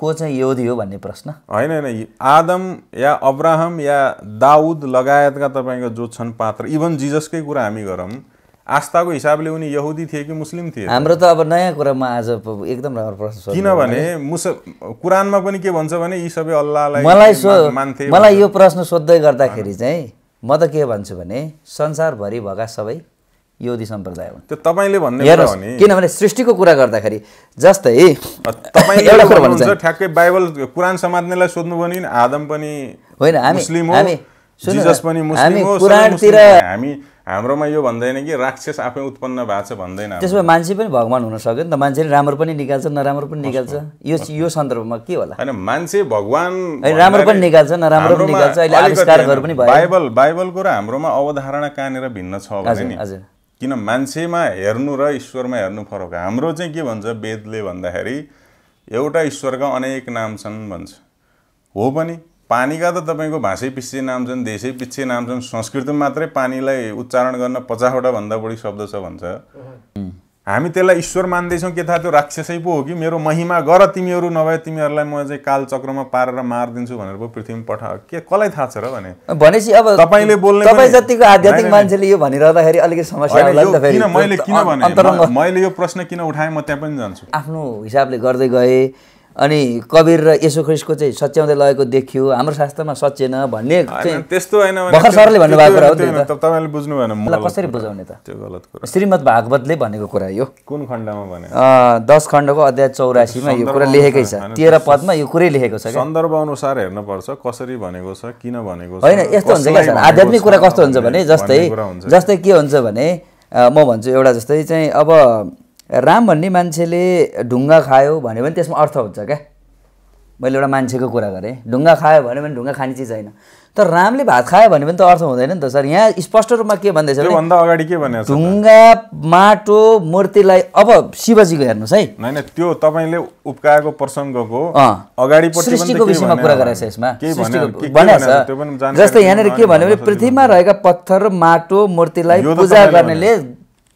को चाहिँ यहुदी हो भन्ने प्रश्न होइन होइन आदम या अब्राहम या दाउद लगायतका तपाईँको जो छन् पात्र इभन जिजसकै कुरा हामी गरौँ आस्थाको हिसाबले उनी यहुदी थिए कि मुस्लिम थिए हाम्रो त अब नयाँ कुरामा आज एकदम राम्रो प्रश्न किनभने मुस कुरानमा पनि के भन्छ भने यी सबै अल्लाहलाई मलाई सो मान्थे मलाई यो प्रश्न सोद्धै गर्दाखेरि चाहिँ म त के भन्छु भने संसारभरि भएका सबै योदी सम्प्रदाय हुन् त्यो तपाईँले भन्ने हेर्नुहोस् किनभने सृष्टिको कुरा गर्दाखेरि जस्तै तपाईँ ठ्याक्कै बाइबल कुरान समात्नेलाई सोध्नु भने आदम पनि होइन मुस्लिम हो जिजस पनि मुस्लिम हो कुरानतिर हामी हाम्रोमा यो भन्दैन कि राक्षस आफै उत्पन्न भएको छ भन्दैन त्यसमा मान्छे पनि भगवान् हुन सक्यो नि त मान्छेले राम्रो पनि निकाल्छ नराम्रो पनि निकाल्छ यो यो सन्दर्भमा के होला होइन मान्छे भगवान राम्रो पनि निकाल्छ नराम्रो पनि निकाल्छ अहिले आविष्कारहरू पनि बाइबल बाइबलको र हाम्रोमा अवधारणा कहाँनिर भिन्न छ भने नि किन मान्छेमा हेर्नु र ईश्वरमा हेर्नु फरक हाम्रो चाहिँ के भन्छ वेदले भन्दाखेरि एउटा ईश्वरका अनेक नाम छन् भन्छ हो पनि पानीका त तपाईँको भाषै पिच्छे नाम छन् देशै पिच्छे नाम छन् संस्कृतमा मात्रै पानीलाई उच्चारण गर्न पचासवटा भन्दा बढी शब्द छ भन्छ हामी त्यसलाई ईश्वर मान्दैछौँ के थाहा त्यो राक्षसै पो हो कि मेरो महिमा गर तिमीहरू नभए तिमीहरूलाई म चाहिँ कालचक्रमा पारेर मारिदिन्छु भनेर पो पृथ्वीमा पठा के कसलाई थाहा छ र भने भनेपछि अब तपाईँले बोल्ने तपाईँ जतिको आध्यात्मिक मान्छेले यो भनिरहँदाखेरि अलिकति समस्या मैले किन भने मैले यो प्रश्न किन उठाएँ म त्यहाँ पनि जान्छु आफ्नो हिसाबले गर्दै गएँ अनि कवीर र यसो ख्रिसको चाहिँ सच्याउँदै लगेको देखियो हाम्रो शास्त्रमा सचेन भन्ने त्यस्तो सरले कुरा हो तपाईँले बुझ्नु भएन मलाई कसरी बुझाउने त त्यो गलत कुरा श्रीमद् भागवतले भनेको कुरा यो कुन खण्डमा भने दस खण्डको अध्याय चौरासीमा यो कुरा लेखेकै छ तेह्र पदमा यो कुरै लेखेको छ सन्दर्भ अनुसार हेर्नुपर्छ कसरी भनेको छ किन भनेको छ होइन यस्तो हुन्छ क्या आध्यात्मिक कुरा कस्तो हुन्छ भने जस्तै जस्तै के हुन्छ भने म भन्छु एउटा जस्तै चाहिँ अब राम भन्ने मान्छेले ढुङ्गा खायो भन्यो भने त्यसमा अर्थ हुन्छ क्या मैले एउटा मान्छेको कुरा गरेँ ढुङ्गा खायो भने भने ढुङ्गा खाने चिज होइन तर रामले भात खायो भने भने त अर्थ हुँदैन नि त सर यहाँ स्पष्ट रूपमा के भन्दैछ भन्दा अगाडि के भन्यो ढुङ्गा माटो मूर्तिलाई अब शिवजीको हेर्नुहोस् है होइन त्यो तपाईँले उपकाएको प्रसङ्गको सृष्टिको विषयमा कुरा गरेको छ यसमा जस्तै यहाँनिर के भन्यो भने पृथ्वीमा रहेका पत्थर माटो मूर्तिलाई पूजा गर्नेले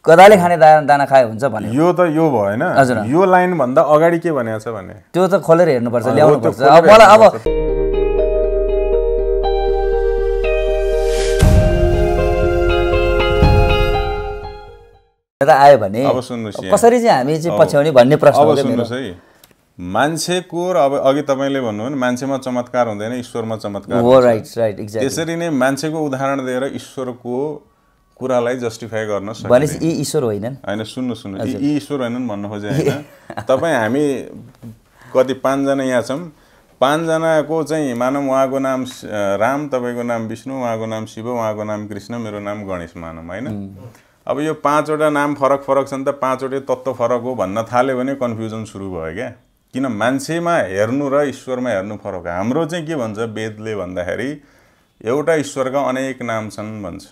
गदाले खाने दाना दाना खायो हुन्छ भने यो त यो भएन हजुर यो लाइन भन्दा अगाडि के भनेको छ भने त्यो त खोलेर हेर्नुपर्छ ल्याउनुपर्छ अब मलाई अब आयो भने कसरी चाहिँ हामी चाहिँ पछ्याउने भन्ने प्रश्न अब सुन्नुहोस् है मान्छेको र अब अघि तपाईँले भन्नुभयो भने मान्छेमा चमत्कार हुँदैन ईश्वरमा चमत्कार हो राइट राइट त्यसरी नै मान्छेको उदाहरण दिएर ईश्वरको कुरालाई जस्टिफाई गर्न भनेपछि ईश्वर होइनन् होइन सुन्नु सुन्नु यी ईश्वर होइनन् भन्नु खोजे होइन तपाईँ हामी कति पाँचजना यहाँ छौँ पाँचजनाको चाहिँ मानौँ उहाँको नाम राम तपाईँको नाम विष्णु उहाँको नाम शिव उहाँको नाम कृष्ण मेरो नाम गणेश मानौँ होइन अब यो पाँचवटा नाम फरक फरक छन् त पाँचवटै तत्त्व फरक हो भन्न थाल्यो भने कन्फ्युजन सुरु भयो क्या किन मान्छेमा हेर्नु र ईश्वरमा हेर्नु फरक हाम्रो चाहिँ के भन्छ वेदले भन्दाखेरि एउटा ईश्वरका अनेक नाम छन् भन्छ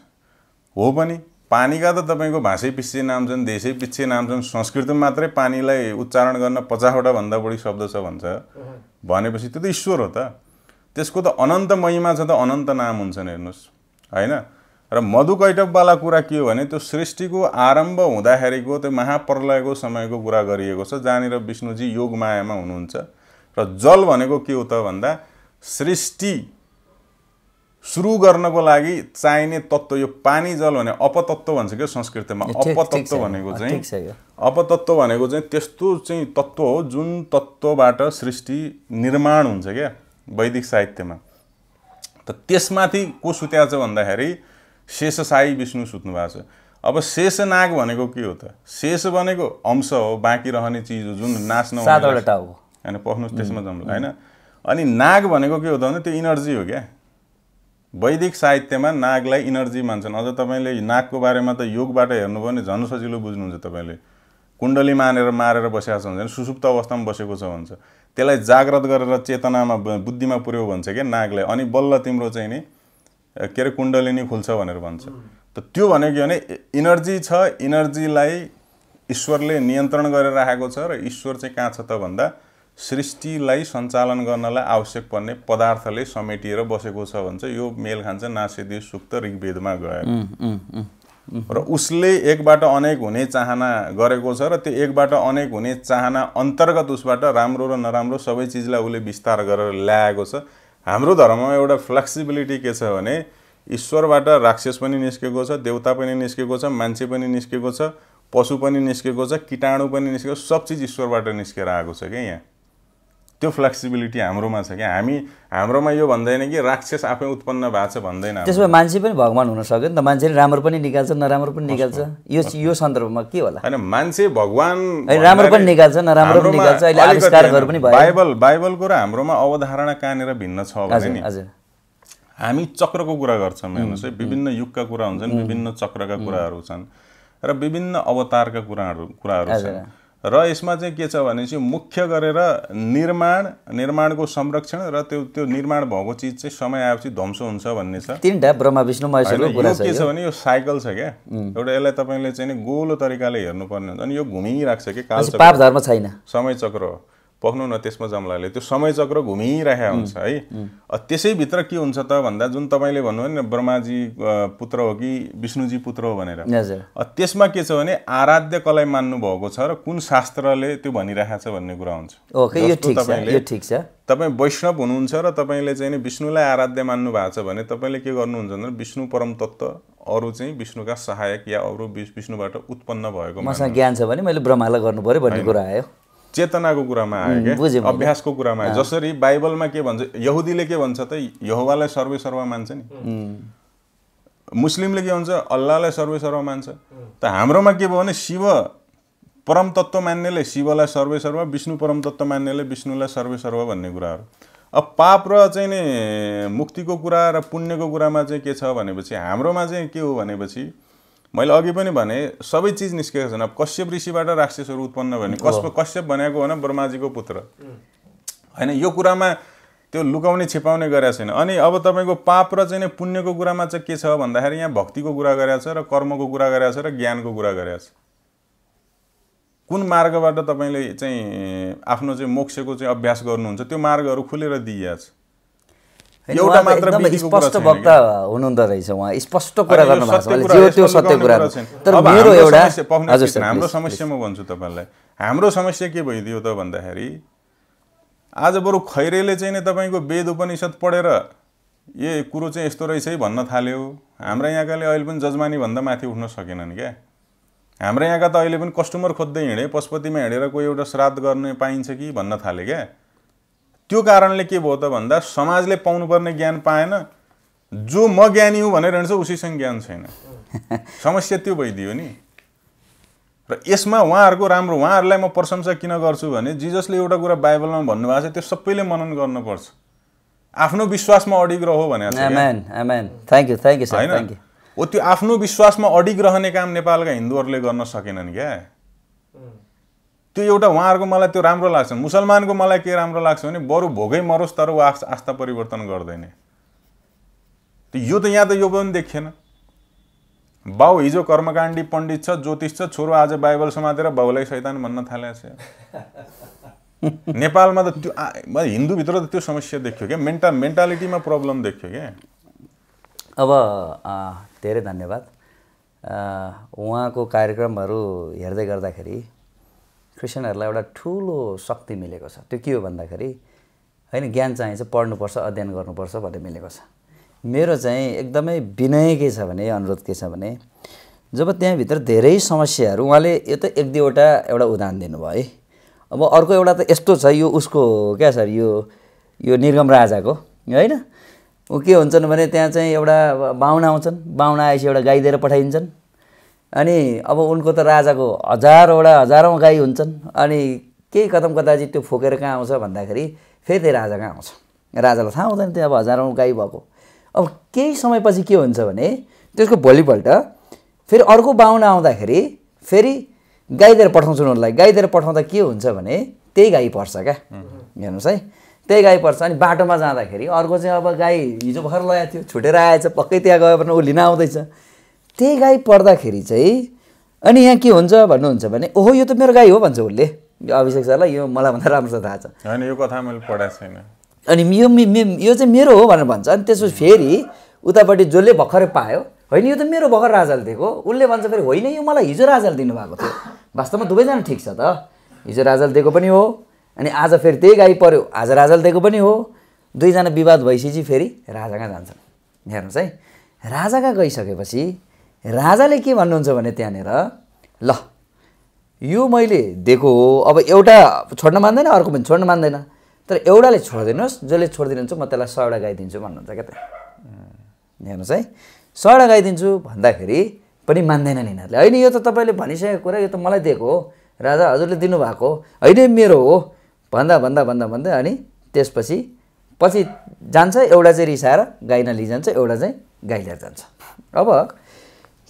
हो पनि पानीका त तपाईँको भाषै पिच्छे नाम छन् देशै पिच्छे नाम छन् संस्कृतमा मात्रै पानीलाई उच्चारण गर्न पचासवटा भन्दा बढी शब्द छ भन्छ भनेपछि त्यो त ईश्वर हो त त्यसको त अनन्त महिमा छ त अनन्त नाम हुन्छन् हेर्नुहोस् होइन र मधुकैटववाला कुरा के हो भने त्यो सृष्टिको आरम्भ हुँदाखेरिको त्यो महाप्रलयको समयको कुरा गरिएको छ जहाँनिर विष्णुजी योगमायामा हुनुहुन्छ र जल भनेको के हो त भन्दा सृष्टि सुरु गर्नको लागि चाहिने तत्त्व यो पानी जल भने अपतत्व भन्छ क्या संस्कृतमा अपतत्व भनेको चाहिँ अपतत्व भनेको चाहिँ त्यस्तो चाहिँ तत्त्व हो जुन तत्त्वबाट सृष्टि निर्माण हुन्छ क्या वैदिक साहित्यमा त त्यसमाथि को सुत्या छ भन्दाखेरि शेष साई विष्णु सुत्नु भएको छ अब शेष नाग भनेको के हो त शेष भनेको अंश हो बाँकी रहने चिज हो जुन नाच्न होइन पख्नु त्यसमा जम्ला होइन अनि नाग भनेको के हो त भने त्यो इनर्जी हो क्या वैदिक साहित्यमा नागलाई इनर्जी मान्छन् अझ तपाईँले नागको बारेमा त योगबाट हेर्नुभयो भने झन् सजिलो बुझ्नुहुन्छ तपाईँले कुण्डली मानेर मारेर बसेको छ भने सुसुप्त अवस्थामा बसेको छ भन्छ त्यसलाई जाग्रत गरेर चेतनामा बुद्धिमा पुर्यो भन्छ क्या नागलाई अनि बल्ल तिम्रो चाहिँ नि के अरे कुण्डली नै खुल्छ भनेर भन्छ त त्यो भनेको के भने इनर्जी छ इनर्जीलाई ईश्वरले नियन्त्रण गरेर राखेको छ र ईश्वर चाहिँ कहाँ छ त भन्दा सृष्टिलाई सञ्चालन गर्नलाई आवश्यक पर्ने पदार्थले समेटिएर बसेको छ भन्छ यो मेल खान्छ नासेदी सुक्त ऋग्वेदमा गयो र उसले एकबाट अनेक हुने चाहना गरेको छ र त्यो एकबाट अनेक हुने चाहना अन्तर्गत उसबाट राम्रो र नराम्रो सबै चिजलाई उसले विस्तार गरेर ल्याएको छ हाम्रो धर्ममा एउटा फ्लेक्सिबिलिटी के छ भने ईश्वरबाट राक्षस पनि निस्केको छ देउता पनि निस्केको छ मान्छे पनि निस्केको छ पशु पनि निस्केको छ किटाणु पनि निस्केको सब चिज ईश्वरबाट निस्केर आएको छ क्या यहाँ त्यो फ्लेक्सिबिलिटी हाम्रोमा छ कि हामी हाम्रोमा यो भन्दैन कि राक्षस आफै उत्पन्न भएको छ भन्दैन त्यसमा मान्छे पनि भगवान् हुन सक्यो नि त मान्छेले राम्रो पनि निकाल्छ नराम्रो पनि निकाल्छ यो यो सन्दर्भमा के होला होइन मान्छे भगवान राम्रो पनि निकाल्छ नराम्रो पनि निकाल्छ अहिले पनि भयो बाइबल बाइबलको र हाम्रोमा अवधारणा कहाँनिर भिन्न छ भने नि हामी चक्रको कुरा गर्छौँ हेर्नुहोस् है विभिन्न युगका कुरा हुन्छन् विभिन्न चक्रका कुराहरू छन् र विभिन्न अवतारका कुराहरू कुराहरू छन् र यसमा चाहिँ के छ भने चाहिँ मुख्य गरेर निर्माण निर्माणको संरक्षण र त्यो त्यो निर्माण भएको चिज चाहिँ समय आएपछि ध्वंस हुन्छ भन्ने छ तिनवटा ब्रह्मा विष्णु महेश्वरको के छ भने यो साइकल छ क्या एउटा यसलाई तपाईँले चाहिँ गोलो तरिकाले हेर्नुपर्ने हुन्छ अनि यो घुमिरहेको छ कि काल पाप धर्म छैन समय चक्र हो पक्नु न त्यसमा जमलाले त्यो समय समयचक्र घुमिरहेको हुन्छ है त्यसैभित्र के हुन्छ त भन्दा जुन तपाईँले भन्नुभयो नि ब्रह्माजी पुत्र हो कि विष्णुजी पुत्र हो भनेर त्यसमा के छ भने आराध्य कलाई मान्नु भएको छ र कुन शास्त्रले त्यो भनिरहेको छ भन्ने कुरा हुन्छ छ तपाईँ वैष्णव हुनुहुन्छ र तपाईँले चाहिँ विष्णुलाई आराध्य मान्नु भएको छ भने तपाईँले के गर्नुहुन्छ भने विष्णु परम तत्त्व अरू चाहिँ विष्णुका सहायक या अरू विष्णुबाट उत्पन्न भएको मसँग ज्ञान छ भने मैले ब्रह्मालाई गर्नु पऱ्यो भन्ने कुरा आयो चेतनाको कुरामा आयो क्या अभ्यासको कुरामा आयो जसरी बाइबलमा के भन्छ यहुदीले के भन्छ त यहोवालाई सर्वेसर्वा मान्छ नि मुस्लिमले के भन्छ अल्लाहलाई सर्वेसर्वा मान्छ त हाम्रोमा के भयो भने शिव परम तत्त्व मान्नेले शिवलाई सर्वेसर्व विष्णु परम तत्त्व मान्नेले विष्णुलाई सर्वेसर्व भन्ने कुराहरू अब पाप र चाहिँ नि मुक्तिको कुरा र पुण्यको कुरामा चाहिँ के छ भनेपछि हाम्रोमा चाहिँ के हो भनेपछि मैले अघि पनि भने सबै चिज निस्केको छैन अब कश्यप ऋषिबाट राक्षसहरू उत्पन्न भयो भने कश्यप कश्यप भनेको होइन ब्रह्माजीको पुत्र होइन यो कुरामा त्यो लुकाउने छिपाउने गरेको छैन अनि अब तपाईँको पाप र चाहिँ पुण्यको कुरामा चाहिँ के छ भन्दाखेरि यहाँ भक्तिको कुरा गरेको छ र कर्मको कुरा गरेको छ र ज्ञानको कुरा गरेको छ कुन मार्गबाट तपाईँले चाहिँ आफ्नो चाहिँ मोक्षको चाहिँ अभ्यास गर्नुहुन्छ त्यो मार्गहरू खुलेर दिइएको स्पष्ट वक्ता हुनुहुँदो रहेछ उहाँ स्पष्ट कुरा गर्नु भएको छ सत्य कुरा तर मेरो एउटा हाम्रो समस्या म भन्छु तपाईँलाई हाम्रो समस्या के भइदियो त भन्दाखेरि आज बरु खैरेले चाहिँ नि तपाईँको वेद उपनिषद पढेर ए कुरो चाहिँ यस्तो रहेछ है भन्न थाल्यो हाम्रो यहाँकाले अहिले पनि जजमानी भन्दा माथि उठ्न सकेनन् क्या हाम्रो यहाँका त अहिले पनि कस्टमर खोज्दै हिँडे पशुपतिमा हिँडेर कोही एउटा श्राद्ध गर्ने पाइन्छ कि भन्न थाले क्या त्यो कारणले के भयो त भन्दा समाजले पाउनुपर्ने ज्ञान पाएन जो म ज्ञानी हुँ भनेर हिँड्छ उसैसँग ज्ञान छैन समस्या त्यो भइदियो नि र यसमा उहाँहरूको राम्रो उहाँहरूलाई म प्रशंसा किन गर्छु भने जिजसले एउटा कुरा बाइबलमा भन्नुभएको छ त्यो सबैले मनन गर्नुपर्छ आफ्नो विश्वासमा अडिग रह भने होइन हो त्यो आफ्नो विश्वासमा अडिग रहने काम नेपालका हिन्दूहरूले गर्न सकेनन् क्या त्यो एउटा उहाँहरूको मलाई त्यो राम्रो लाग्छ मुसलमानको मलाई के राम्रो लाग्छ भने बरु भोगै मरोस् तर ऊ आस्था परिवर्तन गर्दैन त्यो यो त यहाँ त यो पनि देखिएन बाउ हिजो कर्मकाण्डी पण्डित छ ज्योतिष छ छोरो आज बाइबल समातेर बाउलाई सैतान भन्न थालेको छ नेपालमा त त्यो हिन्दूभित्र त त्यो समस्या देखियो क्या मेन्टा मेन्टालिटीमा प्रब्लम देखियो क्या अब धेरै धन्यवाद उहाँको कार्यक्रमहरू हेर्दै गर्दाखेरि क्रिस्चियनहरूलाई एउटा ठुलो शक्ति मिलेको छ त्यो के हो भन्दाखेरि होइन ज्ञान चाहिँ पढ्नुपर्छ अध्ययन गर्नुपर्छ भन्ने मिलेको छ मेरो चाहिँ एकदमै विनय के छ भने अनुरोध के छ भने जब त्यहाँभित्र धेरै समस्याहरू उहाँले यो त एक दुईवटा एउटा उदाहरण दिनुभयो है अब अर्को एउटा त यस्तो छ यो उसको क्या सर यो यो निर्गम राजाको होइन ऊ के हुन्छन् भने त्यहाँ चाहिँ एउटा बाहुना आउँछन् बाहुना आएपछि एउटा गाई दिएर पठाइदिन्छन् अनि अब उनको त राजाको हजारवटा हजारौँ गाई हुन्छन् अनि केही कदम चाहिँ त्यो फोकेर कहाँ आउँछ भन्दाखेरि फेरि त्यही राजा कहाँ आउँछ राजालाई थाहा हुँदैन त्यो अब हजारौँ गाई भएको अब केही समयपछि के हुन्छ भने त्यसको भोलिपल्ट फेरि अर्को बाहुना आउँदाखेरि फेरि गाई दिएर पठाउँछु उनीहरूलाई गाई दिएर पठाउँदा के हुन्छ भने त्यही गाई पर्छ क्या हेर्नुहोस् है त्यही गाई पर्छ अनि बाटोमा जाँदाखेरि अर्को चाहिँ अब गाई हिजो भर्खर लगाएको थियो छुटेर आएछ पक्कै त्यहाँ गयो भने ऊ लिन आउँदैछ त्यही गाई पर्दाखेरि चाहिँ अनि यहाँ के हुन्छ भन्नुहुन्छ भने ओहो यो त मेरो गाई हो भन्छ उसले अभिषेक सरलाई यो मलाई भन्दा राम्रो थाहा छ होइन यो कथा मैले पढाएको छैन अनि यो यो चाहिँ मेरो हो भनेर भन्छ अनि त्यसपछि फेरि उतापट्टि जसले भर्खरै पायो होइन यो त मेरो भर्खर राजाले दिएको उसले भन्छ फेरि होइन यो मलाई हिजो राजाले दिनुभएको थियो वास्तवमा दुवैजना ठिक छ त हिजो राजाले दिएको पनि हो अनि आज फेरि त्यही गाई पऱ्यो आज राजाले दिएको पनि हो दुईजना विवाद भइसकेपछि फेरि राजा कहाँ जान्छन् हेर्नुहोस् है राजा कहाँ गइसकेपछि राजाले के भन्नुहुन्छ भने त्यहाँनिर ल यो मैले दिएको हो अब एउटा छोड्न मान्दैन अर्को पनि छोड्न मान्दैन तर एउटाले छोडिदिनुहोस् जसले छोडिदिनुहुन्छ म त्यसलाई सयवटा गाइदिन्छु भन्नुहुन्छ क्या त हेर्नुहोस् है सयवटा गाइदिन्छु भन्दाखेरि पनि मान्दैनन् यिनीहरूले होइन यो त तपाईँले भनिसकेको कुरा यो त मलाई दिएको हो राजा हजुरले दिनुभएको होइन मेरो हो भन्दा भन्दा भन्दा भन्दै अनि त्यसपछि पछि जान्छ एउटा चाहिँ रिसाएर गाई नलिजान्छ एउटा चाहिँ गाई लिएर जान्छ अब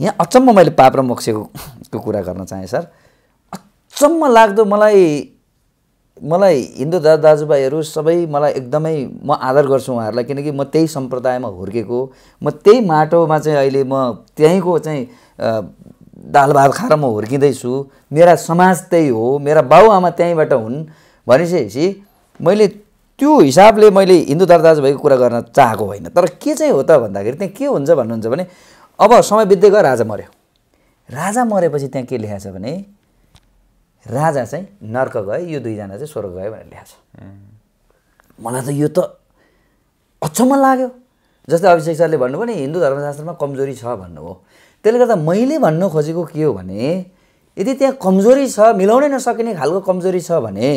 यहाँ अचम्म मैले पाप र मोक्षको कुरा गर्न चाहेँ सर अचम्म लाग्दो मलाई मलाई हिन्दू दा दाजुभाइहरू सबै मलाई एकदमै म आदर गर्छु उहाँहरूलाई किनकि म त्यही सम्प्रदायमा हुर्केको म त्यही माटोमा चाहिँ अहिले म त्यहीँको चाहिँ दाल भात खाएर म हुर्किँदैछु मेरा समाज त्यही हो मेरा बाबुआमा त्यहीँबाट हुन् भनेपछि मैले त्यो हिसाबले मैले हिन्दू दाजु दाजुभाइको कुरा गर्न चाहेको होइन तर के चाहिँ हो त भन्दाखेरि त्यहाँ के हुन्छ भन्नुहुन्छ भने अब समय बित्दै गयो राजा मऱ्यो राजा मरेपछि त्यहाँ के लेखाएको भने राजा चाहिँ नर्क गए यो दुईजना चाहिँ स्वर्ग गयो भनेर लेखाएको छ मलाई त यो त अचम्म लाग्यो जस्तै अभिषेक सरले भन्नुभयो नि हिन्दू धर्मशास्त्रमा कमजोरी छ भन्नुभयो त्यसले गर्दा मैले भन्नु खोजेको के हो भने यदि त्यहाँ कमजोरी छ मिलाउनै नसकिने खालको कमजोरी छ भने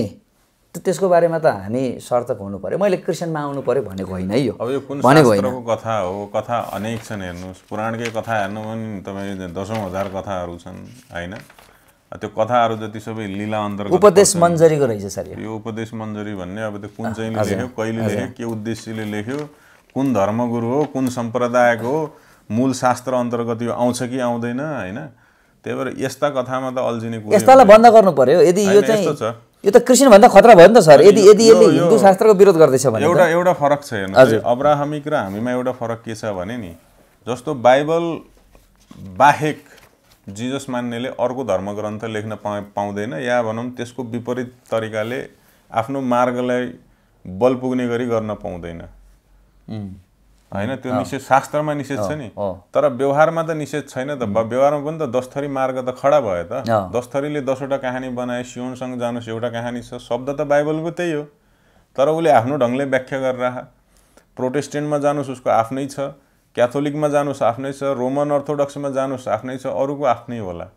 त्यसको बारेमा त हामी सर्तक हुनु पऱ्यो मैले क्रिस्चियनमा आउनु पऱ्यो भनेको होइन यो अब यो कुन शास्त्रको कथा हो कथा अनेक छन् हेर्नुहोस् पुराणकै कथा हेर्नु पनि तपाईँ दसौँ हजार कथाहरू छन् होइन त्यो कथाहरू जति सबै लीला अन्तर्गत उपदेश मञ्जरीको रहेछ सर यो उपदेश मञ्जरी भन्ने अब त्यो कुन चाहिँ लेख्यो कहिले लेख्यो के उद्देश्यले लेख्यो कुन धर्मगुरु हो कुन सम्प्रदायको मूल शास्त्र अन्तर्गत यो आउँछ कि आउँदैन होइन त्यही भएर यस्ता कथामा त अल्झिने यस्तालाई बन्द गर्नु पर्यो यदि यो चाहिँ यो त क्रिस्चियन भन्दा खतरा भयो नि त सर यदि यदि यसले हिन्दू शास्त्रको विरोध गर्दैछ भने एउटा एउटा फरक छ हेर्नु अब्राहमिक र हामीमा एउटा फरक के छ भने नि जस्तो बाइबल बाहेक जिजस मान्नेले अर्को धर्मग्रन्थ लेख्न पा पाउँदैन या भनौँ त्यसको विपरीत तरिकाले आफ्नो मार्गलाई बल पुग्ने गरी गर्न पाउँदैन होइन त्यो निषेध शास्त्रमा निषेध छ नि तर व्यवहारमा त निषेध छैन त व्यवहारमा पनि त दस्थरी मार्ग त खडा भयो त दस्थरीले थरीले दसवटा कहानी बनाए सिउनसँग जानुहोस् एउटा कहानी छ शब्द त बाइबलको त्यही हो तर उसले आफ्नो ढङ्गले व्याख्या गरेर प्रोटेस्टेन्टमा जानुहोस् उसको आफ्नै छ क्याथोलिकमा जानुहोस् आफ्नै छ रोमन अर्थोडक्समा जानुहोस् आफ्नै छ अरूको आफ्नै होला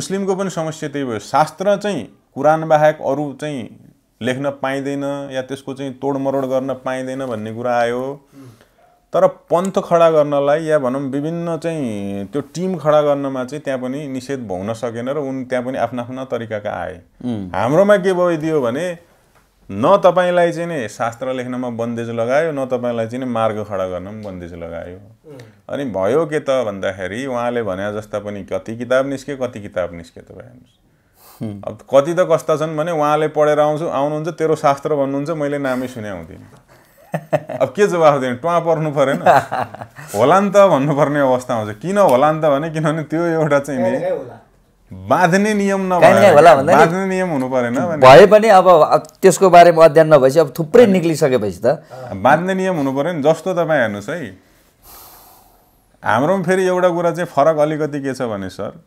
मुस्लिमको पनि समस्या त्यही भयो शास्त्र चाहिँ कुरान बाहेक अरू चाहिँ लेख्न पाइँदैन या त्यसको चाहिँ तोडमरोड गर्न पाइँदैन भन्ने कुरा आयो तर पन्थ खडा गर्नलाई या भनौँ विभिन्न चाहिँ त्यो टिम खडा गर्नमा चाहिँ त्यहाँ पनि निषेध भउन सकेन र उन त्यहाँ पनि आफ्ना आफ्ना तरिकाका आए हाम्रोमा के भइदियो भने न तपाईँलाई चाहिँ नि शास्त्र लेख्नमा बन्देज लगायो न तपाईँलाई चाहिँ नि मार्ग खडा गर्नमा बन्देज लगायो अनि भयो के त भन्दाखेरि उहाँले भने जस्ता पनि कति किताब निस्क्यो कति किताब निस्क्यो तपाईँ हेर्नुहोस् अब कति त कस्ता छन् भने उहाँले पढेर आउँछु आउनुहुन्छ तेरो शास्त्र भन्नुहुन्छ मैले नामै सुने हुँदिनँ अब के जवाफ दिने टुवा पर्नु परेन होला नि त भन्नुपर्ने अवस्था आउँछ किन होला नि त भने किनभने त्यो एउटा चाहिँ नि बाँध्ने नियम बाँध्ने नियम हुनु परेन भए पनि अब त्यसको बारेमा अध्ययन नभएपछि अब थुप्रै निक्लिसकेपछि त बाँध्ने नियम हुनु पऱ्यो नि जस्तो तपाईँ हेर्नुहोस् है हाम्रो फेरि एउटा कुरा चाहिँ फरक अलिकति के छ भने सर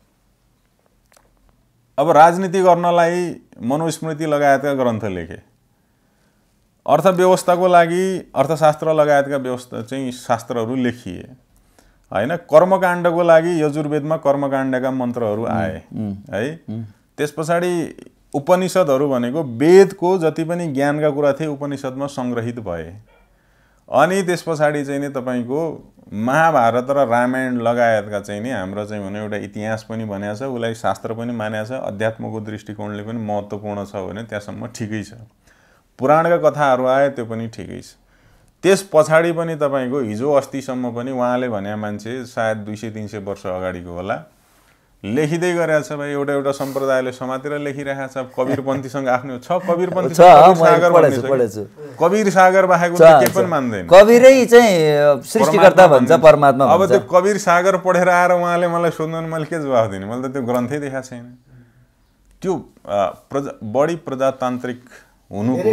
अब राजनीति गर्नलाई मनोस्मृति लगायतका ग्रन्थ लेखेँ अर्थव्यवस्थाको लागि अर्थशास्त्र लगायतका व्यवस्था चाहिँ शास्त्रहरू लेखिए होइन कर्मकाण्डको लागि यजुर्वेदमा कर्मकाण्डका मन्त्रहरू आए है त्यस पछाडि उपनिषद्हरू भनेको वेदको जति पनि ज्ञानका कुरा थिए उपनिषदमा सङ्ग्रहित भए अनि त्यस पछाडि चाहिँ नि तपाईँको महाभारत र रामायण लगायतका चाहिँ नि हाम्रो चाहिँ भने एउटा इतिहास पनि भनेको छ उसलाई शास्त्र पनि मानेको छ अध्यात्मको दृष्टिकोणले पनि महत्त्वपूर्ण छ भने त्यहाँसम्म ठिकै छ पुराणका कथाहरू आए त्यो पनि ठिकै छ त्यस पछाडि पनि तपाईँको हिजो अस्तिसम्म पनि उहाँले भने मान्छे सायद दुई सय तिन सय वर्ष अगाडिको होला लेखिँदै गरेका छ भाइ एउटा एउटा सम्प्रदायले समातेर लेखिरहेको छ कविरपन्थीसँग आफ्नो छ कविर सागर परमात्मा अब त्यो कवीर सागर पढेर आएर उहाँले मलाई सोध्नु मैले के जवाफ दिने मैले त त्यो ग्रन्थै देखाएको छैन त्यो प्रजा बढी प्रजातान्त्रिक हुनुको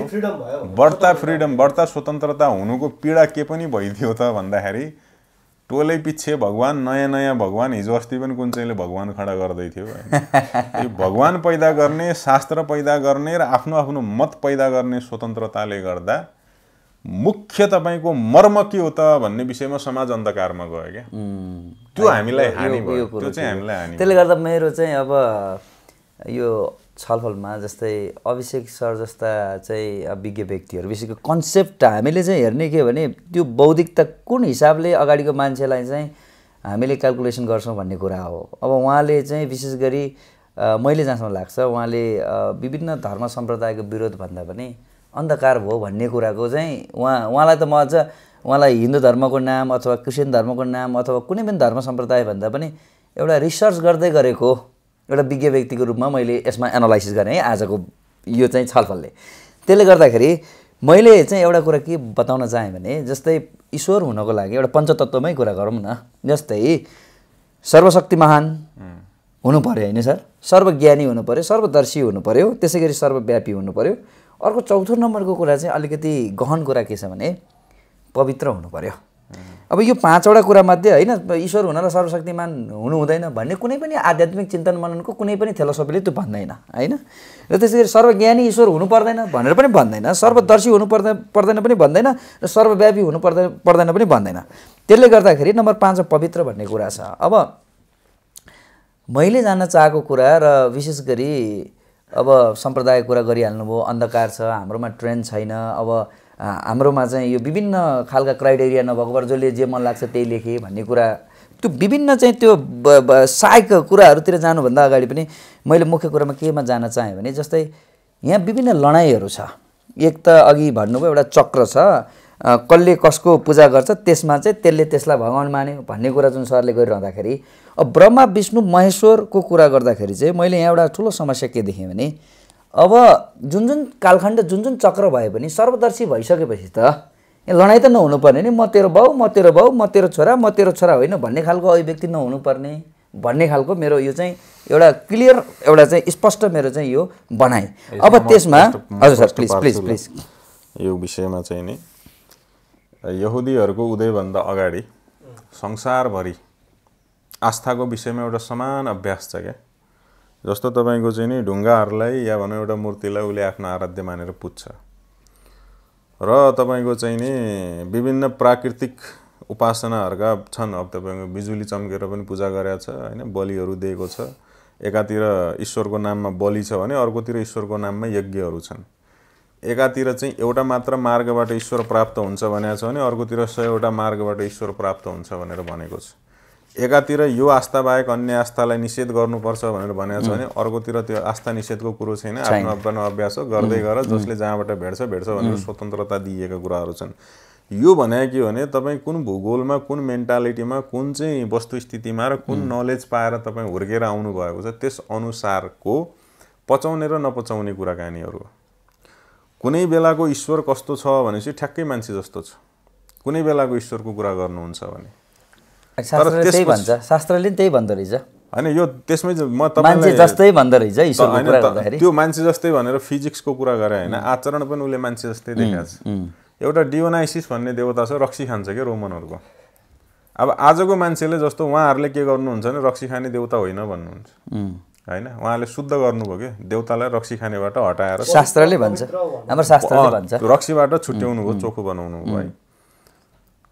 बढ्ता फ्रिडम बढ्ता स्वतन्त्रता हुनुको पीडा के पनि भइदियो त भन्दाखेरि टोलै पिच्छे भगवान् नयाँ नयाँ भगवान् हिजो अस्ति पनि कुन चाहिँले भगवान् खडा गर्दै थियो यो भगवान् पैदा गर्ने शास्त्र पैदा गर्ने र आफ्नो आफ्नो मत पैदा गर्ने स्वतन्त्रताले गर्दा मुख्य तपाईँको मर्म के हो त भन्ने विषयमा समाज अन्धकारमा गयो क्या त्यो हामीलाई हानि भयो त्यो चाहिँ हामीलाई हानि त्यसले गर्दा मेरो चाहिँ अब यो छलफलमा जस्तै अभिषेक सर जस्ता चाहिँ विज्ञ व्यक्तिहरू विशेष कन्सेप्ट हामीले चाहिँ हेर्ने के भने त्यो बौद्धिकता कुन हिसाबले अगाडिको मान्छेलाई चाहिँ हामीले क्यालकुलेसन गर्छौँ भन्ने कुरा हो अब उहाँले चाहिँ विशेष गरी मैले जहाँसम्म लाग्छ उहाँले विभिन्न धर्म सम्प्रदायको विरोध भन्दा पनि अन्धकार भयो भन्ने कुराको चाहिँ उहाँ उहाँलाई त म अझ उहाँलाई हिन्दू धर्मको नाम अथवा क्रिस्चियन धर्मको नाम अथवा कुनै पनि धर्म सम्प्रदाय भन्दा पनि एउटा रिसर्च गर्दै गरेको एउटा विज्ञ व्यक्तिको रूपमा मैले यसमा एनालाइसिस गरेँ है आजको यो चाहिँ छलफलले त्यसले गर्दाखेरि मैले चाहिँ एउटा कुरा के बताउन चाहेँ भने जस्तै ईश्वर हुनको लागि एउटा पञ्चतत्वमै कुरा गरौँ न जस्तै सर्वशक्ति महान हुनु पऱ्यो होइन सर सर्वज्ञानी हुनु पऱ्यो सर्वदर्शी हुनु पऱ्यो त्यसै गरी सर्वव्यापी हुनु पऱ्यो अर्को चौथो नम्बरको कुरा चाहिँ अलिकति गहन कुरा के छ भने पवित्र हुनु पऱ्यो अब यो पाँचवटा कुरामध्ये होइन ईश्वर हुन र सर्वशक्तिमान हुनु हुँदैन भन्ने कुनै पनि आध्यात्मिक चिन्तन मननको कुनै पनि थेलोसोफीले त्यो भन्दैन होइन र त्यसै गरी सर्वज्ञानी ईश्वर हुनु पर्दैन भनेर पनि भन्दैन सर्वदर्शी हुनु पर्दैन पर्दैन पनि भन्दैन र सर्वव्यापी हुनु पर्दै पर्दैन पनि भन्दैन त्यसले गर्दाखेरि नम्बर पाँच पवित्र भन्ने कुरा छ अब मैले जान्न चाहेको कुरा र विशेष गरी अब सम्प्रदायको कुरा गरिहाल्नुभयो अन्धकार छ हाम्रोमा ट्रेन छैन अब हाम्रोमा चाहिँ यो विभिन्न खालका क्राइटेरिया नभएको भएर जसले जे मन लाग्छ त्यही लेखेँ भन्ने कुरा त्यो विभिन्न चाहिँ त्यो सहायक कुराहरूतिर जानुभन्दा अगाडि पनि मैले मुख्य कुरामा केमा जान चाहेँ भने जस्तै यहाँ विभिन्न लडाइँहरू छ एक त अघि भन्नुभयो एउटा चक्र छ कसले कसको पूजा गर्छ त्यसमा चाहिँ त्यसले त्यसलाई भगवान् मान्यो भन्ने कुरा जुन सरले गरिरहँदाखेरि अब ब्रह्मा विष्णु महेश्वरको कुरा गर्दाखेरि चाहिँ मैले यहाँ एउटा ठुलो समस्या के देखेँ भने अब जुन जुन कालखण्ड जुन जुन चक्र भए पनि सर्वदर्शी भइसकेपछि त लडाइँ त नहुनुपर्ने नि म तेरो बाउ म तेरो बाउ म तेरो छोरा म तेरो छोरा होइन भन्ने खालको अभिव्यक्ति नहुनुपर्ने भन्ने खालको मेरो यो चाहिँ एउटा क्लियर एउटा चाहिँ स्पष्ट मेरो चाहिँ यो बनाए अब त्यसमा हजुर सर प्लिज प्लिज प्लिज यो विषयमा चाहिँ नि यहुदीहरूको उदयभन्दा अगाडि संसारभरि आस्थाको विषयमा एउटा समान अभ्यास छ क्या जस्तो तपाईँको चाहिँ नि ढुङ्गाहरूलाई या भनौँ एउटा मूर्तिलाई उसले आफ्नो आराध्य मानेर पुज्छ र तपाईँको चाहिँ नि विभिन्न प्राकृतिक उपासनाहरूका छन् अब तपाईँको बिजुली चम्केर पनि पूजा गरेको छ होइन बलिहरू दिएको छ एकातिर ईश्वरको नाममा बलि छ भने अर्कोतिर ईश्वरको नाममा यज्ञहरू छन् एकातिर चाहिँ एउटा मात्र मार्गबाट ईश्वर प्राप्त हुन्छ भनेको छ भने अर्कोतिर सयवटा मार्गबाट ईश्वर प्राप्त हुन्छ भनेर भनेको छ एकातिर यो आस्था बाहेक अन्य आस्थालाई निषेध गर्नुपर्छ भनेर भनेको छ भने अर्कोतिर त्यो आस्था निषेधको कुरो छैन आफ्नो आफ्नो अभ्यास हो गर्दै गर जसले जहाँबाट भेट्छ भेट्छ भनेर स्वतन्त्रता दिएका कुराहरू छन् यो भने के भने तपाईँ कुन भूगोलमा कुन मेन्टालिटीमा कुन चाहिँ वस्तुस्थितिमा र कुन नलेज पाएर तपाईँ हुर्केर आउनुभएको छ त्यस अनुसारको पचाउने र नपचाउने कुराकानीहरू कुनै बेलाको ईश्वर कस्तो छ भनेपछि ठ्याक्कै मान्छे जस्तो छ कुनै बेलाको ईश्वरको कुरा गर्नुहुन्छ भने शास्त्रले त्यही भन्छ शास्त्रले त्यही भन्दो रहेछ होइन यो त्यसमै म मान्छे जस्तै भन्दो रहेछ त्यो मान्छे जस्तै भनेर फिजिक्सको कुरा गरे होइन आचरण पनि उसले मान्छे जस्तै देखाएको छ एउटा डियोनाइसिस भन्ने देवता छ रक्सी खान्छ क्या रोमनहरूको अब आजको मान्छेले जस्तो उहाँहरूले के गर्नुहुन्छ भने रक्सी खाने देउता होइन भन्नुहुन्छ होइन उहाँले शुद्ध गर्नुभयो कि देउतालाई रक्सी खानेबाट हटाएर शास्त्रले भन्छ हाम्रो शास्त्रले भन्छ रक्सीबाट छुट्याउनु भयो चोखो बनाउनु भयो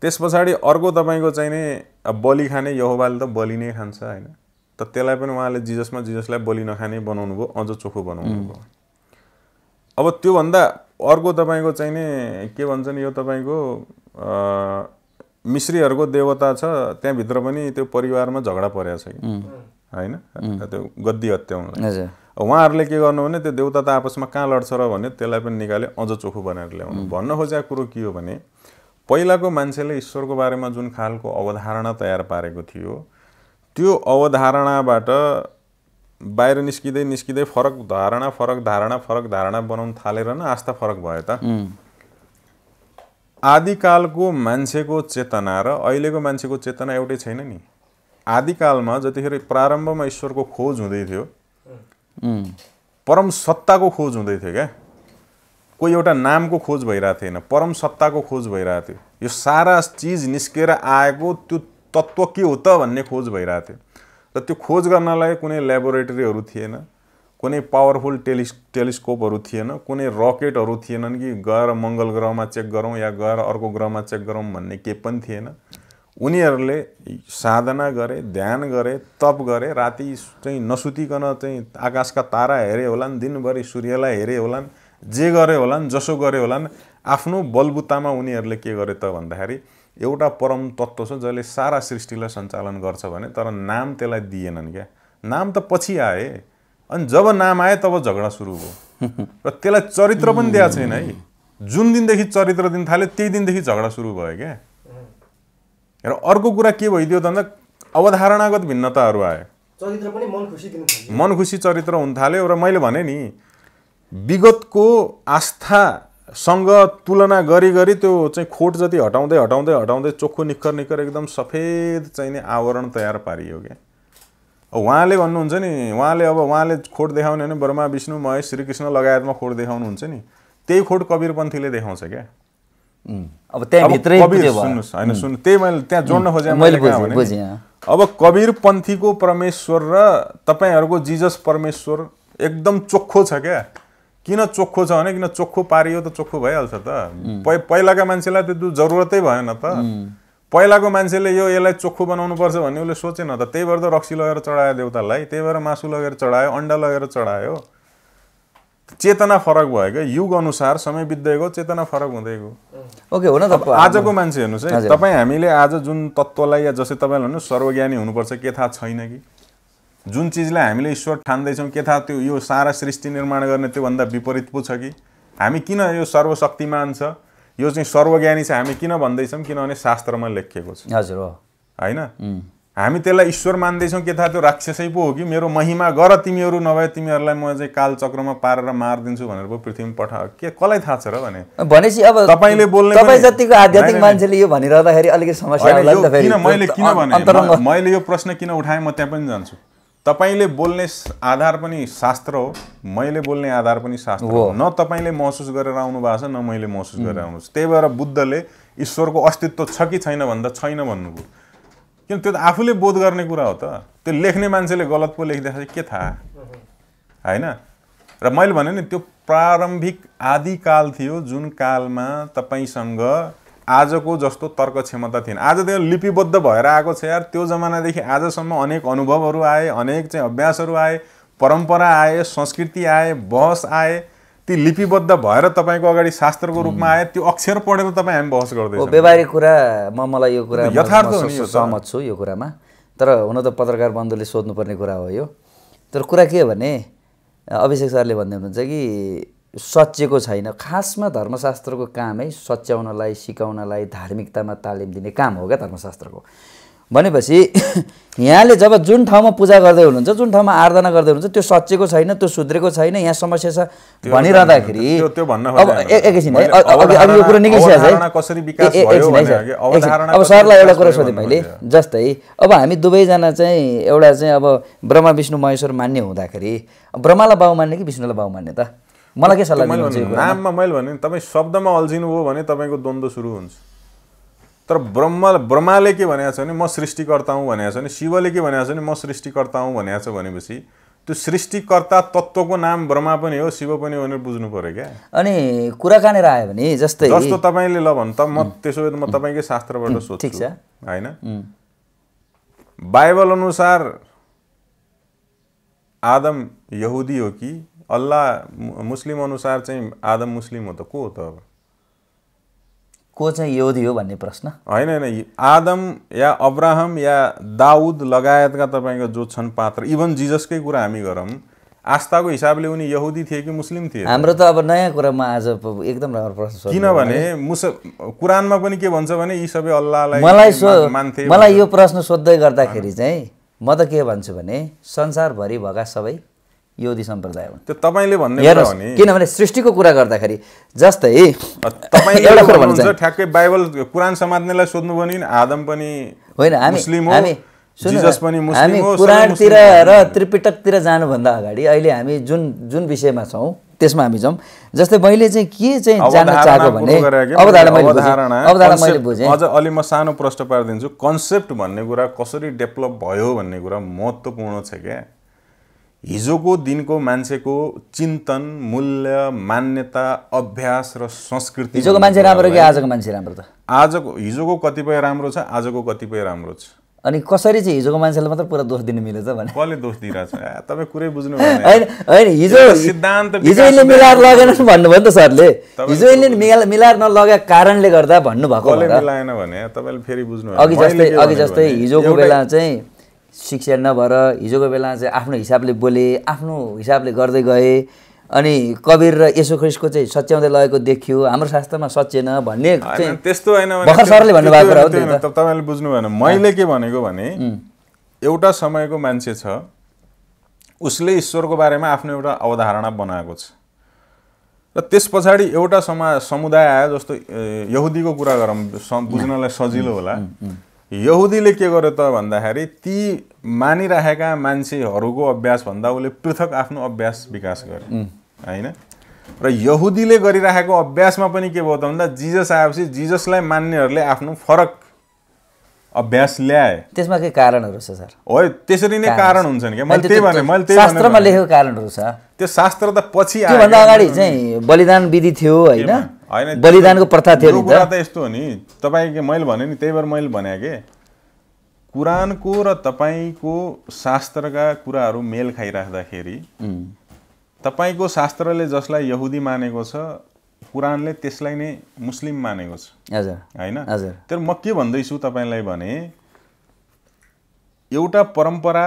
त्यस पछाडि अर्को तपाईँको चाहिँ नि अब बलि खाने यहोबाले त बलि नै खान्छ होइन त त्यसलाई पनि उहाँले जिजसमा जिजसलाई बलि नखाने बनाउनु भयो अझ चोखो बनाउनु भयो अब त्योभन्दा अर्को तपाईँको चाहिँ नि के भन्छ नि यो तपाईँको मिश्रीहरूको देवता छ त्यहाँभित्र पनि त्यो परिवारमा झगडा परेको छ कि होइन त्यो गद्दी हत्या हुनुलाई उहाँहरूले के गर्नु भने त्यो देवता त आपसमा कहाँ लड्छ र भने त्यसलाई पनि निकाल्यो अझ चोखो बनाएर ल्याउनु भन्न खोजेको कुरो के हो भने पहिलाको मान्छेले ईश्वरको बारेमा जुन खालको अवधारणा तयार पारेको थियो त्यो अवधारणाबाट बाहिर निस्किँदै निस्किँदै फरक धारणा फरक धारणा फरक धारणा बनाउन थालेर न आस्था फरक भयो त आदिकालको मान्छेको चेतना र अहिलेको मान्छेको चेतना एउटै छैन नि आदिकालमा जतिखेर प्रारम्भमा ईश्वरको खोज हुँदै थियो परम सत्ताको खोज हुँदै थियो क्या कोही एउटा नामको खोज भइरहेको थिएन परम सत्ताको खोज भइरहेको थियो यो सारा चिज निस्केर आएको त्यो तत्त्व के हो त भन्ने खोज भइरहेको थियो र त्यो खोज गर्नलाई कुनै ल्याबोरेटरीहरू थिएन कुनै पावरफुल टेलिस् टेलिस्कोपहरू थिएन कुनै रकेटहरू थिएनन् कि गएर मङ्गल ग्रहमा चेक गरौँ या गएर अर्को ग्रहमा चेक गरौँ भन्ने केही पनि थिएन उनीहरूले साधना गरे ध्यान गरे तप गरे राति चाहिँ नसुतिकन चाहिँ आकाशका तारा हेरे होलान् दिनभरि सूर्यलाई हेरे होलान् जे गरे होलान् जसो गरे होलान् आफ्नो बलबुत्तामा उनीहरूले के गरे त भन्दाखेरि एउटा परम तत्त्व छ जसले सारा सृष्टिलाई सञ्चालन गर्छ भने तर नाम त्यसलाई दिएनन् क्या नाम त पछि आए अनि जब नाम आए तब झगडा सुरु भयो र त्यसलाई चरित्र पनि दिएको छैन है जुन दिनदेखि चरित्र दिन थाल्यो त्यही दिनदेखि झगडा सुरु भयो क्या र अर्को कुरा के भइदियो भन्दा अवधारणागत भिन्नताहरू आयो मन खुसी चरित्र हुन थाल्यो र मैले भने नि विगतको आस्थासँग तुलना गरी गरी त्यो चाहिँ खोट जति हटाउँदै हटाउँदै हटाउँदै चोखो निखर निखर एकदम सफेद चाहिने आवरण तयार पारियो क्या उहाँले भन्नुहुन्छ नि उहाँले अब उहाँले खोट देखाउने भने ब्रह्मा विष्णु महेश श्रीकृष्ण लगायतमा खोट देखाउनुहुन्छ नि त्यही खोट कबीरपन्थीले देखाउँछ क्या अब त्यहाँ भित्रै सुन्नुहोस् होइन सुन्नु त्यही मैले त्यहाँ जोड्न खोजेँ मैले अब कबीरपन्थीको परमेश्वर र तपाईँहरूको जिजस परमेश्वर एकदम चोखो छ क्या किन चोखो छ भने किन चोखो पारियो त चोखो भइहाल्छ त पहि पहिलाका मान्छेलाई त्यो जरुरतै भएन त पहिलाको मान्छेले यो यसलाई चोखो बनाउनु पर्छ भन्ने उसले सोचेन त त्यही भएर त रक्सी लगेर चढायो देउतालाई त्यही भएर मासु लगेर चढायो अन्डा लगेर चढायो चेतना फरक भयो क्या युग अनुसार समय बित्दै गयो चेतना फरक हुँदै गयो ओके हो न त आजको मान्छे हेर्नुहोस् है तपाईँ हामीले आज जुन तत्त्वलाई या जस्तै तपाईँले भन्नु सर्वज्ञानी हुनुपर्छ के थाहा छैन कि जुन चिजलाई हामीले ईश्वर ठान्दैछौँ के थाहा त्यो यो सारा सृष्टि निर्माण गर्ने त्योभन्दा विपरीत पो छ कि हामी किन यो सर्वशक्तिमान छ यो चाहिँ सर्वज्ञानी छ हामी किन भन्दैछौँ किनभने शास्त्रमा लेखिएको छ हजुर हो होइन हामी त्यसलाई ईश्वर मान्दैछौँ के थाहा त्यो राक्षसै पो हो कि मेरो महिमा गर तिमीहरू नभए तिमीहरूलाई म चाहिँ कालचक्रमा पारेर मारिदिन्छु भनेर पो पृथ्वीमा पठा के कसलाई थाहा छ र भने भनेपछि अब तपाईँले बोल्ने तपाईँ जतिको आध्यात्मिक मान्छेले यो भनिरहँदाखेरि अलिकति समस्या मैले किन भने मैले यो प्रश्न किन उठाएँ म त्यहाँ पनि जान्छु तपाईँले बोल्ने आधार पनि शास्त्र हो मैले बोल्ने आधार पनि शास्त्र हो न तपाईँले महसुस गरेर आउनु भएको छ न मैले महसुस गरेर छ त्यही भएर बुद्धले ईश्वरको अस्तित्व छ कि छैन भन्दा छैन भन्नुभयो किन त्यो त आफूले बोध गर्ने कुरा हो त त्यो लेख्ने मान्छेले गलत पो लेखिँदाखेरि के थाहा होइन र मैले भने नि त्यो प्रारम्भिक आदिकाल थियो जुन कालमा तपाईँसँग आजको जस्तो तर्क क्षमता थिएन आज त्यो लिपिबद्ध भएर आएको छ यार त्यो जमानादेखि आजसम्म अनेक अनुभवहरू आए अनेक चाहिँ अभ्यासहरू आए परम्परा आए संस्कृति आए बहस आए ती लिपिबद्ध भएर तपाईँको अगाडि शास्त्रको रूपमा आए त्यो अक्षर पढेर तपाईँ हामी बहस गर्दै व्यवहारिक कुरा म मलाई यो कुरा यथार्थ सहमत छु यो कुरामा तर हुन त पत्रकार बन्धुले सोध्नुपर्ने कुरा हो यो तर कुरा के हो भने अभिषेक सरले भन्दै हुनुहुन्छ कि सच्याएको छैन खासमा धर्मशास्त्रको कामै सच्याउनलाई सिकाउनलाई धार्मिकतामा तालिम दिने काम हो क्या धर्मशास्त्रको भनेपछि यहाँले जब जुन ठाउँमा पूजा गर्दै हुनुहुन्छ जुन ठाउँमा आराधना गर्दै हुनुहुन्छ त्यो सचेको छैन त्यो सुध्रेको छैन यहाँ समस्या छ भनिरहँदाखेरि एकैछिन अब यो कुरा निकै अब सरलाई एउटा कुरा सोधेँ मैले जस्तै अब हामी दुवैजना चाहिँ एउटा चाहिँ अब ब्रह्मा विष्णु महेश्वर मान्ने हुँदाखेरि ब्रह्मालाई बाउ मान्ने कि विष्णुलाई बाउ मान्ने त मलाई के सल्लाह दिनुहुन्छ नाममा मैले भने तपाईँ शब्दमा अल्झिनु हो भने तपाईँको द्वन्द्व सुरु हुन्छ तर ब्रह्म ब्रह्माले के भनेको छ भने म सृष्टिकर्ता हुँ भनेको छ भने शिवले के भनेको छ भने म सृष्टिकर्ता हुँ भनेको छ भनेपछि त्यो सृष्टिकर्ता तत्त्वको नाम ब्रह्मा पनि हो शिव पनि भनेर बुझ्नु पऱ्यो क्या अनि कुरा कहाँनिर आयो भने जस्तै जस्तो तपाईँले ल भन्नु त म त्यसो भए म तपाईँकै शास्त्रबाट सोध्छु होइन बाइबल अनुसार आदम यहुदी हो कि अल्लाह मुस्लिम अनुसार चाहिँ आदम मुस्लिम हो त को हो त अब को चाहिँ योधी हो भन्ने प्रश्न होइन होइन आदम या अब्राहम या दाउद लगायतका तपाईँको जो छन् पात्र इभन जिजसकै कुरा हामी गरौँ आस्थाको हिसाबले उनी यहुदी थिए कि मुस्लिम थिए हाम्रो त अब नयाँ कुरामा आज एकदम राम्रो प्रश्न किनभने मुस कुरानमा पनि के भन्छ भने यी सबै अल्लाहलाई मलाई सो मान्थे मलाई यो प्रश्न सोध्दै गर्दाखेरि चाहिँ म त के भन्छु भने संसारभरि भएका सबै योदी सम्प्रदाय हुन् त्यो तपाईँले भन्ने किनभने सृष्टिको कुरा गर्दाखेरि जस्तै एउटा कुरा भन्नु ठ्याक्कै बाइबल कुरान समात्नेलाई सोध्नु भने आदम पनि होइन हामी कुरानतिर र त्रिपिटकतिर जानुभन्दा अगाडि अहिले हामी जुन जुन विषयमा छौँ त्यसमा हामी जाउँ जस्तै मैले चाहिँ के चाहिँ जान्न चाहेको भने मैले अझ अलि म सानो प्रश्न पारिदिन्छु कन्सेप्ट भन्ने कुरा कसरी डेभलप भयो भन्ने कुरा महत्त्वपूर्ण छ क्या हिजोको दिनको मान्छेको चिन्तन मूल्य मान्यता अभ्यास र संस्कृति हिजोको मान्छे राम्रो कि आजको मान्छे राम्रो त आजको हिजोको कतिपय राम्रो छ आजको कतिपय राम्रो छ अनि कसरी चाहिँ हिजोको मान्छेलाई मात्र पुरा दोष दिनु मिल्यो त भने कसले दोष दिइरहेछ तपाईँ कुरै बुझ्नु होइन होइन हिजो सिद्धान्त हिजो यसले मिलाएर लगेन भन्नुभयो नि त सरले हिजो यसले मिलाएर नलगेको कारणले गर्दा भन्नुभएको मिलाएन भने तपाईँले फेरि बुझ्नु अघि जस्तै अघि जस्तै हिजोको बेला चाहिँ शिक्षा नभएर हिजोको बेला चाहिँ आफ्नो हिसाबले बोले आफ्नो हिसाबले गर्दै गए अनि कवीर र यसो ख्रिसको चाहिँ सच्याउँदै लगेको देखियो हाम्रो शास्त्रमा सचेन भन्ने त्यस्तो होइन सरले भन्नुभएको कुरा हो तपाईँले बुझ्नु भएन मैले के भनेको भने एउटा समयको मान्छे छ उसले ईश्वरको बारेमा आफ्नो एउटा अवधारणा बनाएको छ र त्यस पछाडि एउटा समा समुदाय आयो जस्तो यहुदीको कुरा गरौँ बुझ्नलाई सजिलो होला यहुदीले के गर्यो त भन्दाखेरि ती मानिराखेका मान्छेहरूको अभ्यासभन्दा उसले पृथक आफ्नो अभ्यास विकास गर्यो होइन र यहुदीले गरिराखेको अभ्यासमा पनि के भयो त भन्दा जिजस आएपछि जिजसलाई मान्नेहरूले आफ्नो फरक अभ्यास ल्याए त्यसमा के कारणहरू छ सर हो त्यसरी नै कारण हुन्छन् क्या मैले त्यही भने मैले त्यही शास्त्रमा लेखेको कारणहरू छ त्यो शास्त्र त पछि भन्दा अगाडि चाहिँ बलिदान विधि थियो होइन होइन बलिदानको प्रथा थियो कुरा त यस्तो हो नि तपाईँ के मैले भने नि त्यही भएर मैले भने के कुरानको र तपाईँको शास्त्रका कुराहरू मेल खाइराख्दाखेरि तपाईँको शास्त्रले जसलाई यहुदी मानेको छ कुरानले त्यसलाई नै मुस्लिम मानेको छ होइन तर म के भन्दैछु तपाईँलाई भने एउटा परम्परा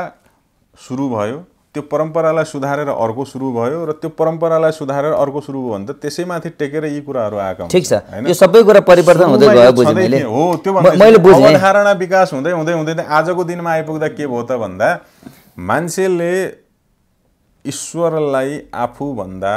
सुरु भयो त्यो परम्परालाई सुधारेर अर्को सुरु भयो र त्यो परम्परालाई सुधारेर अर्को सुरु भयो भने त त्यसैमाथि टेकेर यी कुराहरू आएको ठिक छ यो सबै कुरा परिवर्तन हुँदै गयो हो त्यो मैले अवधारणा विकास हुँदै हुँदै हुँदै आजको दिनमा आइपुग्दा के भयो त भन्दा मान्छेले ईश्वरलाई आफूभन्दा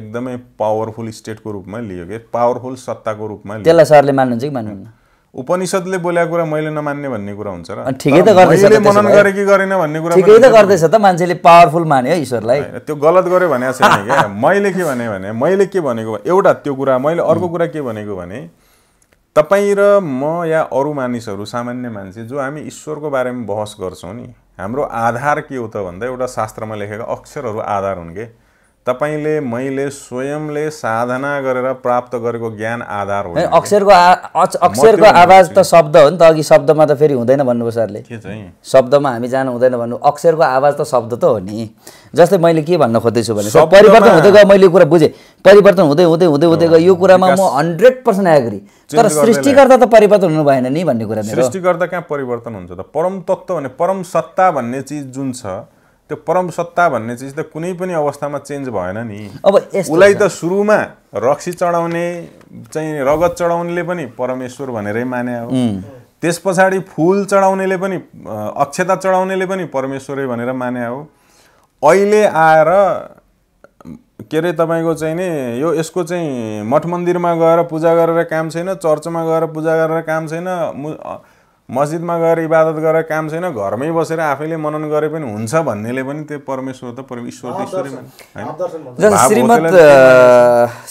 एकदमै पावरफुल स्टेटको रूपमा लियो कि पावरफुल सत्ताको रूपमा त्यसलाई सरले मान्नुहुन्छ कि मान्नुहुन्न उपनिषदले बोलेको कुरा मैले नमान्ने भन्ने कुरा हुन्छ र ठिकै मनन गरे कि गरेन भन्ने कुरा ठिकै त गर्दैछ त मान्छेले पावरफुल मान्यो ईश्वरलाई त्यो गलत गऱ्यो भने छैन क्या मैले के भने भने मैले के भनेको एउटा त्यो कुरा मैले अर्को कुरा के भनेको भने तपाईँ र म या अरू मानिसहरू सामान्य मान्छे जो हामी ईश्वरको बारेमा बहस गर्छौँ नि हाम्रो आधार के हो त भन्दा एउटा शास्त्रमा लेखेका अक्षरहरू आधार हुन् के तपाईँले मैले स्वयंले साधना गरेर प्राप्त गरेको ज्ञान आधार हो अक्षरको अक्षरको आवाज त शब्द हो नि त अघि शब्दमा त फेरि हुँदैन भन्नुभयो सरले के चाहिँ शब्दमा हामी जानु हुँदैन भन्नु अक्षरको आवाज त शब्द त हो नि जस्तै मैले के भन्न खोज्दैछु भने परिवर्तन हुँदै गयो मैले कुरा बुझेँ परिवर्तन हुँदै हुँदै हुँदै हुँदै गयो यो कुरामा म हन्ड्रेड पर्सेन्ट एग्री तर सृष्टिकर्ता त परिवर्तन हुनु भएन नि भन्ने कुरा सृष्टिकर्ता कहाँ परिवर्तन हुन्छ त परम तत्त्व भने परम सत्ता भन्ने चिज जुन छ त्यो परम सत्ता भन्ने चिज त कुनै पनि अवस्थामा चेन्ज भएन नि अब उसलाई त सुरुमा रक्सी चढाउने चाहिँ रगत चढाउनेले पनि परमेश्वर भनेरै माने हो त्यस पछाडि फुल चढाउनेले पनि अक्षता चढाउनेले पनि परमेश्वरै भनेर माने हो अहिले आएर के अरे तपाईँको चाहिँ नि यो यसको चाहिँ मठ मन्दिरमा गएर पूजा गरेर काम छैन चर्चमा गएर पूजा गरेर काम छैन मस्जिदमा गएर इबादत गरेर काम छैन घरमै बसेर आफैले मनन गरे पनि हुन्छ भन्नेले पनि त्यो परमेश्वर त परमेश्वर श्रीमद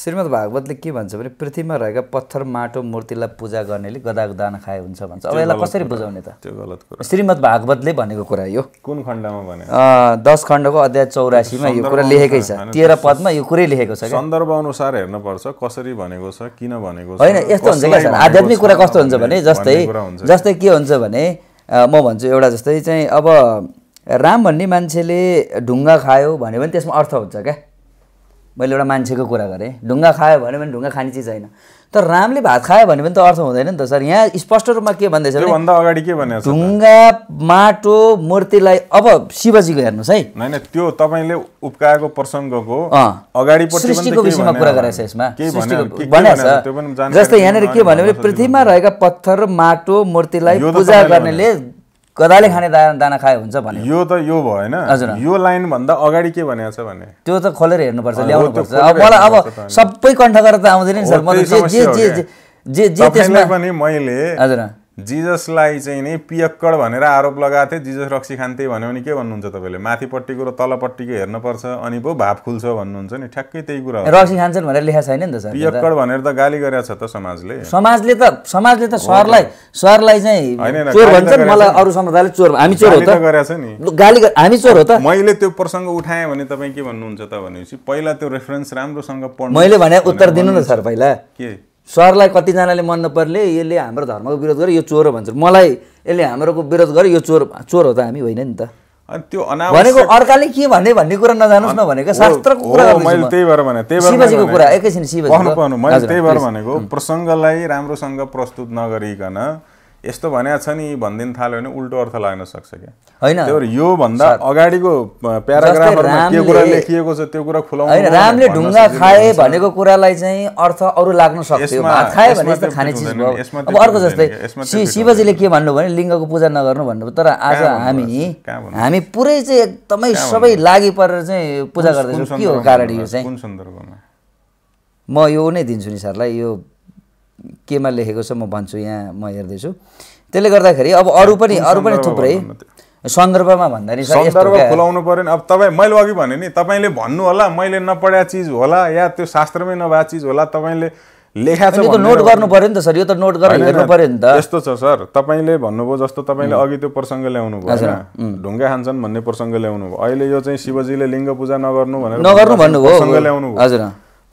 श्रीमद् भागवतले के भन्छ भने पृथ्वीमा रहेका पत्थर माटो मूर्तिलाई पूजा गर्नेले गदाको दान खाए हुन्छ भन्छ अब यसलाई कसरी बुझाउने त त्यो गलत कुरा श्रीमद् भागवतले भनेको कुरा यो कुन खण्डमा भने दस खण्डको अध्याय चौरासीमा यो कुरा लेखेकै छ तेह्र पदमा यो कुरै लेखेको छ सन्दर्भ अनुसार हेर्नुपर्छ कसरी भनेको छ किन भनेको छ होइन यस्तो हुन्छ क्या आध्यात्मिक कुरा कस्तो हुन्छ भने जस्तै जस्तै के हुन्छ भने म भन्छु एउटा जस्तै चाहिँ अब राम भन्ने मान्छेले ढुङ्गा खायो भने पनि त्यसमा अर्थ हुन्छ क्या मैले एउटा मान्छेको कुरा गरेँ ढुङ्गा खायो भने पनि ढुङ्गा खाने चिज होइन तर रामले भात खायो भने पनि त अर्थ हुँदैन नि त सर यहाँ स्पष्ट रूपमा के भन्दैछ भन्दा अगाडि के भन्यो ढुङ्गा माटो मूर्तिलाई अब शिवजीको हेर्नुहोस् है होइन त्यो तपाईँले उप्काएको प्रसङ्गको अगाडि सृष्टिको विषयमा कुरा गरेको छ यसमा जस्तै यहाँनिर के भन्यो भने पृथ्वीमा रहेका पत्थर माटो मूर्तिलाई पूजा गर्नेले गदाले खाने दाना दाना खायो हुन्छ भने यो त यो भएन हजुर यो भन्दा अगाडि के भनेको छ भने त्यो त खोलेर हेर्नुपर्छ ल्याउनुपर्छ अब मलाई अब सबै कण्ठ गरेर त आउँदैन नि सर म जे जे जे जे त्यसमा पनि मैले हजुर जिजसलाई चाहिँ नै पियक्कड भनेर आरोप लगाएको थिएँ जिजस रक्सी खान्थे भन्यो भने के भन्नुहुन्छ तपाईँले माथिपट्टिको र तलपट्टिको हेर्नुपर्छ अनि पो भाप खुल्छ भन्नुहुन्छ नि ठ्याक्कै त्यही कुरा रक्सी खान्छन् भनेर लेखा छैन नि त सर पियक्कड भनेर त गाली गरेको छ त समाजले समाजले त समाजले त सरलाई सरलाई चाहिँ चोर भन्छ मलाई अरू समुदायले चोर हामी चोर हो त नि गाली हामी चोर हो त मैले त्यो प्रसङ्ग उठाएँ भने तपाईँ के भन्नुहुन्छ त भनेपछि पहिला त्यो रेफरेन्स राम्रोसँग पढ्नु मैले भने उत्तर दिनु न सर पहिला के सरलाई कतिजनाले मन नपर्ने यसले हाम्रो धर्मको विरोध गर्यो यो चोर हो भन्छ मलाई यसले हाम्रोको विरोध गर्यो यो चोर चोर हो त हामी होइन नि त अनि त्यो भनेको अर्काले के भन्ने भन्ने कुरा नजानुस् न भनेको शास्त्रको कुरा मैले त्यही भएर भने त्यही भएर शिवजीको कुरा एकैछिन शिवजी पाउनु मैले त्यही भएर भनेको प्रसङ्गलाई राम्रोसँग प्रस्तुत नगरिकन यस्तो भनेको छ नि भनिदिनु थाल्यो भने उल्टो अर्थ लाग्न सक्छ क्या होइन योभन्दा अगाडिको प्याराग्राफमा के कुरा लेखिएको छ त्यो कुरा खुलाउनु होइन रामले ढुङ्गा खाए भनेको कुरालाई चाहिँ अर्थ अरू लाग्न सक्थ्यो भात खाए भने त खाने चिज अब अर्को जस्तै शिवजीले के भन्नु भने लिङ्गको पूजा नगर्नु भन्नुभयो तर आज हामी हामी पुरै चाहिँ एकदमै सबै लागि परेर चाहिँ पूजा गर्दैछौँ के हो कारण यो चाहिँ म यो नै दिन्छु नि सरलाई यो केमा लेखेको छ म भन्छु यहाँ म हेर्दैछु त्यसले गर्दाखेरि अब अरू पनि अरू पनि थुप्रै सन्दर्भमा भन्दा नि सन्दर्भ खुलाउनु पऱ्यो नि अब तपाईँ मैले अघि भने नि तपाईँले भन्नु होला मैले नपढा चिज होला या त्यो शास्त्रमै नभए चिज होला तपाईँले लेखा छ नोट गर्नु पऱ्यो नि त सर यो त नोट गरेर हेर्नु पऱ्यो नि त यस्तो छ सर तपाईँले भन्नुभयो जस्तो तपाईँले अघि त्यो प्रसङ्ग ल्याउनु भयो ढुङ्गा खान्छन् भन्ने प्रसङ्ग ल्याउनु भयो अहिले यो चाहिँ शिवजीले लिङ्ग पूजा नगर्नु भनेर नगर्नु भन्नुभयो प्रसङ्ग ल्याउनु भयो हजुर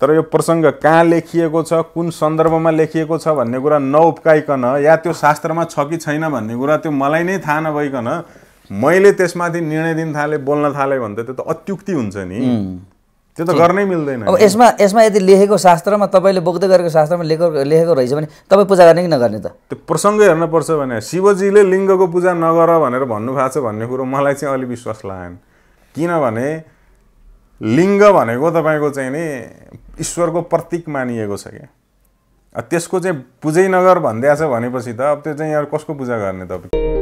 तर यो प्रसङ्ग कहाँ लेखिएको छ कुन सन्दर्भमा लेखिएको छ भन्ने कुरा नउपकाइकन या त्यो शास्त्रमा छ कि छैन भन्ने कुरा त्यो मलाई नै थाहा नभइकन मैले त्यसमाथि निर्णय दिन थालेँ बोल्न थालेँ भने त त्यो त अत्युक्ति हुन्छ नि त्यो त गर्नै मिल्दैन अब यसमा यसमा यदि लेखेको शास्त्रमा तपाईँले बोक्दै गरेको शास्त्रमा लेखेको लेखेको रहेछ भने तपाईँ पूजा गर्ने कि नगर्ने त त्यो प्रसङ्ग हेर्नुपर्छ भने शिवजीले लिङ्गको पूजा नगर भनेर भन्नुभएको छ भन्ने कुरो मलाई चाहिँ अलि विश्वास लागेन किनभने लिङ्ग भनेको तपाईँको चाहिँ नि ईश्वरको प्रतीक मानिएको छ क्या त्यसको चाहिँ पूजै नगर भनिदिएको छ भनेपछि त अब त्यो चाहिँ यहाँ कसको पूजा गर्ने तपाईँ